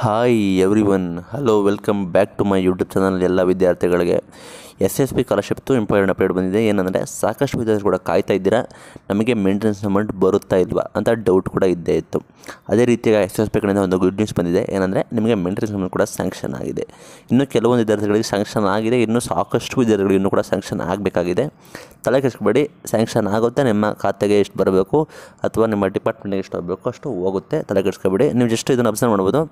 hi everyone hello welcome back to my YouTube channel ಎಲ್ಲ ವಿದ್ಯಾರ್ಥಿಗಳಿಗೆ S S P ಸ್ಕಾಲರ್ಶಿಪ್ತು important update ಬಂದಿದೆ ಏನಂದರೆ ಸಾಕಷ್ಟು ವಿದ್ಯಾರ್ಥಿ ಕೂಡ ಕಾಯ್ತಾ ಇದ್ದೀರಾ ನಮಗೆ ಮೇಂಟೆನೆನ್ಸ್ ಅಮೌಂಟ್ ಬರುತ್ತಾ ಇಲ್ವಾ ಅಂತ ಡೌಟ್ ಕೂಡ ಇದ್ದೇ ಇತ್ತು ಅದೇ ರೀತಿಯಾಗಿ ಎಸ್ ಎಸ್ ಪಿ ಕಡೆಯಿಂದ ಒಂದು ಗುಡ್ ನ್ಯೂಸ್ ಬಂದಿದೆ ಏನಂದರೆ ನಿಮಗೆ ಮೇಂಟೆನೆನ್ಸ್ ಅಮೌಂಟ್ ಕೂಡ ಸ್ಯಾಂಕ್ಷನ್ ಆಗಿದೆ ಇನ್ನು ಕೆಲವೊಂದು ವಿದ್ಯಾರ್ಥಿಗಳಿಗೆ ಸ್ಯಾಂಕ್ಷನ್ ಆಗಿದೆ ಇನ್ನೂ ಸಾಕಷ್ಟು ವಿದ್ಯಾರ್ಥಿಗಳಿಗೆ ಇನ್ನೂ ಕೂಡ ಸ್ಯಾಂಕ್ಷನ್ ಆಗಬೇಕಾಗಿದೆ ತಲೆ ಕೆಡಿಸ್ಕೊಬೇಡಿ ಸ್ಯಾಂಕ್ಷನ್ ಆಗುತ್ತೆ ನಿಮ್ಮ ಖಾತೆಗೆ ಎಷ್ಟು ಬರಬೇಕು ಅಥವಾ ನಿಮ್ಮ ಡಿಪಾರ್ಟ್ಮೆಂಟ್ಗೆ ಎಷ್ಟು ಆಗಬೇಕು ಅಷ್ಟು ಹೋಗುತ್ತೆ ತಲೆ ಕೆಡಿಸ್ಕೊಬೇಡಿ ನೀವು ಜಸ್ಟ್ ಇದನ್ನು ಅಬ್ಸರ್ವ್ ಮಾಡ್ಬೋದು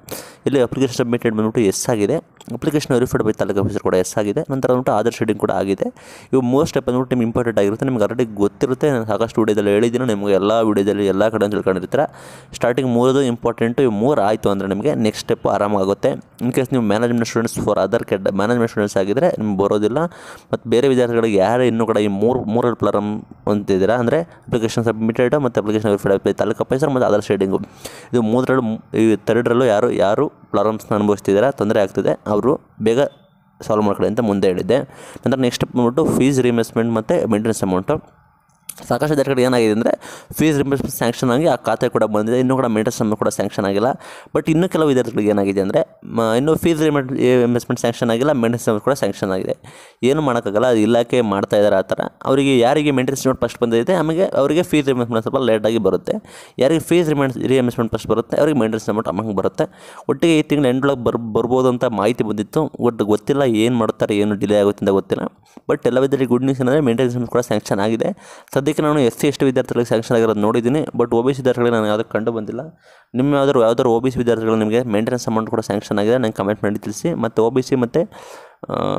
ಇಲ್ಲಿ ಅಪ್ಲಿಕೇಶನ್ ಸಬ್ಮಿಟೆಡ್ ಬಂದ್ಬಿಟ್ಟು ಎಸ್ ಆಗಿದೆ application verified by taluk officer ಕೂಡ ಎಸ್ ಆಗಿದೆ ನಂತರ ಬಂದ್ಬಿಟ್ಟು ಆಧಾರ್ ಶೆಡಿಂಗ್ ಕೂಡ ಆಗಿದೆ ಇವು ಮೂರು ಸ್ಟೆಪ್ ಬಂದ್ಬಿಟ್ಟು ನಿಮ್ಗೆ ಇಂಪಾರ್ಟೆಂಟ್ ಆಗಿರುತ್ತೆ ನಿಮ್ಗೆ ಆಲ್ರೆಡಿ ಗೊತ್ತಿರುತ್ತೆ ನಾನು ಸಾಕಷ್ಟು ವಿಡಿಯೋದಲ್ಲಿ ಹೇಳಿದ್ದೀನಿ ನಿಮಗೆ ಎಲ್ಲ ವಿಡಿಯೋದಲ್ಲಿ ಎಲ್ಲ ಕಡೆ ತಿಳ್ಕೊಂಡಿರ್ತಾರೆ ಸ್ಟಾರ್ಟಿಂಗ್ ಮೂರದು ಇಂಪಾರ್ಟೆಂಟು ಇವು ಮೂರು ಆಯಿತು ಅಂದರೆ ನಿಮಗೆ ನೆಕ್ಸ್ಟ್ ಸ್ಟೆಪ್ ಆರಾಮಾಗುತ್ತೆ ಇನ್ ಕೇಸ್ ನೀವು ಮ್ಯಾನೇಜ್ಮೆಂಟ್ ಸ್ಟೂಡೆಂಟ್ಸ್ ಫಾರ್ ಅದರ್ ಕೆಡ್ ಮ್ಯಾನೇಜ್ಮೆಂಟ್ ಸ್ಟೂಡೆಂಟ್ಸ್ ಆಗಿದ್ರೆ ನಿಮ್ಗೆ ಬರೋದಿಲ್ಲ ಮತ್ತು ಬೇರೆ ವಿದ್ಯಾರ್ಥಿಗಳಿಗೆ ಯಾರು ಇನ್ನೂ ಕೂಡ ಈ ಮೂರು ಮೂರಲ್ ಪ್ಲಾರಮ್ ಹೊಂದಿದ್ದೀರಾ ಅಂದರೆ ಅಪ್ಲಿಕೇಶನ್ ಸಬ್ಮಿಟೆಡ್ ಮತ್ತು ಅಪ್ಲಿಕೇಶನ್ ವೆರಿಫೈಡ್ ತಾಲೂಕು ಅಪೈಸರ್ ಮತ್ತು ಆಧಾರ್ ಶೇಡಿಂಗು ಇದು ಮೂರರಲ್ಲೂ ಈ ಯಾರು ಯಾರು ಪ್ರಾಬ್ಲಮ್ಸ್ನ ಅನುಭವಿಸ್ತಿದ್ದೀರಾ ತೊಂದರೆ ಆಗ್ತಿದೆ ಅವರು ಬೇಗ ಸಾಲ್ವ್ ಮಾಡ್ಕೊಳ್ಳಿ ಅಂತ ಮುಂದೆ ಹೇಳಿದ್ದೆ ನಂತರ ನೆಕ್ಸ್ಟ್ ಬಂದ್ಬಿಟ್ಟು ಫೀಸ್ ರಿಮೆಸ್ಮೆಂಟ್ ಮತ್ತು ಮೇಂಟೆನೆನ್ಸ್ ಅಮೌಂಟು ಸಾಕಷ್ಟು ಜನ ಏನಾಗಿದೆ ಅಂದರೆ ಫೀಸ್ ರಿಇಂಬರ್ಸ್ಮೆಂಟ್ ಸ್ಯಾಂಕ್ಷನ್ ಆಗಿ ಆ ಖಾತೆ ಕೂಡ ಬಂದಿದೆ ಇನ್ನೂ ಕೂಡ ಮೇಂಟೆನ್ಸ್ ಅಮೌಂಟ್ ಕೂಡ ಸ್ಯಾಂಕ್ಷನ್ ಆಗಿಲ್ಲ ಬಟ್ ಇನ್ನೂ ಕೆಲವು ವಿದ್ಯಾರ್ಥಿಗಳಿಗೆ ಏನಾಗಿದೆ ಅಂದರೆ ಇನ್ನೂ ಫೀಸ್ ರಿಮೆಂಟ್ ಇನ್ವೆಸ್ಟ್ಮೆಂಟ್ ಸ್ಯಾಂಕ್ಷನ್ ಆಗಿಲ್ಲ ಮೇಂಟೆನೆನ್ಸ್ ಕೂಡ ಸ್ಯಾಂಕ್ಷನ್ ಆಗಿದೆ ಏನು ಮಾಡೋಕ್ಕಾಗಲ್ಲ ಅದು ಇಲಾಖೆ ಮಾಡ್ತಾ ಇದ್ದಾರೆ ಆ ಥರ ಅವರಿಗೆ ಯಾರಿಗೆ ಮೇಂಟೆನೆನ್ಸ್ ನೋಟ್ ಫಸ್ಟ್ ಬಂದಿದೆ ಆಮೇಲೆ ಅವರಿಗೆ ಫೀಸ್ ರಿಮೆಂಟ್ಮೆಂಟ್ ಸ್ವಲ್ಪ ಲೇಟಾಗಿ ಬರುತ್ತೆ ಯಾರಿಗೆ ಫೀಸ್ ರಿಮೆಂಟ್ ರಿಇನ್ವೆಸ್ಟ್ಮೆಂಟ್ ಫಸ್ಟ್ ಬರುತ್ತೆ ಅವ್ರಿಗೆ ಮೇಂಟೆನ್ಸ್ ಅಮೌಂಟ್ ಅಮೌಂಟ್ ಬರುತ್ತೆ ಒಟ್ಟಿಗೆ ಈ ತಿಂಗಳು ಎಂಟ್ಲೊಳಗೆ ಬರ್ ಬರ್ಬೋದು ಅಂತ ಮಾಹಿತಿ ಬಂದಿತ್ತು ಒಟ್ಟು ಗೊತ್ತಿಲ್ಲ ಏನು ಮಾಡ್ತಾರೆ ಏನು ಡಿಲೇ ಆಗುತ್ತೆ ಅಂತ ಗೊತ್ತಿಲ್ಲ ಬಟ್ ಎಲ್ಲ ವಿಧದಲ್ಲಿ ಗುಡ್ ನ್ಯೂಸ್ ಏನಂದರೆ ಮೇಂಟೆನೆನ್ಸ್ ಕೂಡ ಸ್ಯಾಂಕ್ಷನ್ ಆಗಿದೆ ಸದ್ಯಕ್ಕೆ ನಾನು ಎಸ್ ಸಿ ಎಸ್ ವಿದ್ಯಾರ್ಥಿಗಳಿಗೆ ಸ್ಯಾಂಕ್ಷನ್ ಆಗಿರೋದು ನೋಡಿದ್ದೀನಿ ಬಟ್ ಒ ಬಿ ಸಿ ವಿದ್ಯಾರ್ಥಿಗಳಿಗೆ ನಾನು ಯಾವುದಕ್ಕೆ ಕಂಡು ಬಂದಿಲ್ಲ ನಿಮ್ಮ ಯಾವ್ದಾದ್ರು ಯಾವ್ದಾದ್ರು ಓ ಬಿ ಸಿ ವಿದ್ಯಾರ್ಥಿಗಳು ನಿಮಗೆ ಮೇಂಟೆನೆನ್ಸ್ ಅಮೌಂಟ್ ಕೂಡ ಸ್ಯಾಂಕ್ಷನ್ ಆಗಿದೆ ನನಗೆ ಕಮೆಂಟ್ ಮಾಡಿ ತಿಳಿಸಿ ಮತ್ತು ಓ ಬಿ ಸಿ ಮತ್ತು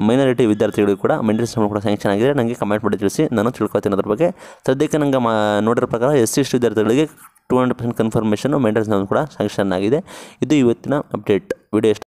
ಮೈನಾರಿಟಿ ವಿದ್ಯಾರ್ಥಿಗಳಿಗೆ ಕೂಡ ಮೇಂಟೆನೆನ್ಸ್ ಅಮೌಂಟ್ ಕೂಡ ಸ್ಯಾಂಕ್ಷನ್ ಆಗಿದೆ ನನಗೆ ಕಮೆಂಟ್ ಮಾಡಿ ತಿಳಿಸಿ ನಾನು ತಿಳ್ಕೊತೀನಿ ಅದ್ರ ಬಗ್ಗೆ ಸದ್ಯಕ್ಕೆ ನಂಗೆ ಮಾ ನೋಡಿರೋ ಪ್ರಕಾರ ಎಸ್ ಸಿ ಎಸ್ ವಿದ್ಯಾರ್ಥಿಗಳಿಗೆ two hundred percent confirmation maintenance amount ಕೂಡ ಸ್ಯಾಂಕ್ಷನ್ ಆಗಿದೆ ಇದು ಇವತ್ತಿನ ಅಪ್ಡೇಟ್ ವಿಡಿಯೋ